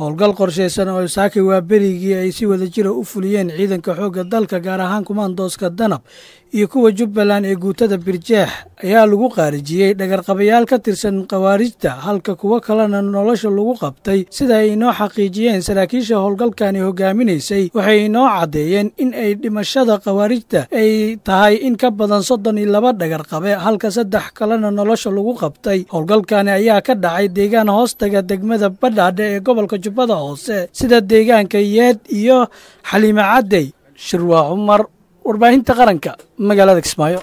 howlgal qorshaysan oo saaka waaberigii ay si wada jira ah u fuliyeen ciidanka xoogga dalka gaar ahaan kumaandooska danab iyo kuwa jubbaland ee guutada birjeex ayaa lagu qaarijiyey dhagarqabayaal ka tirsan khawaarijta halka kuwo kalena nolosha lagu qabtay sida ay inoo xaqiijiyeen saraakiisha howlgalkani hogaaminaysay waxay inoo caddeeyeen in ay dhimashada khawaarijta ay tahay in ka badan soddon iyo laba dhagarqabe halka saddex kalena nolosha lagu qabtay howlgalkani ayaa ka dhacay deegaan hoostaga degmada badhaadhe ee gobolka jubbada hoose sida deegaanka yeed iyo xaliime cadey shirwaa cumar warbaahinta qaranka magaalada kismaayo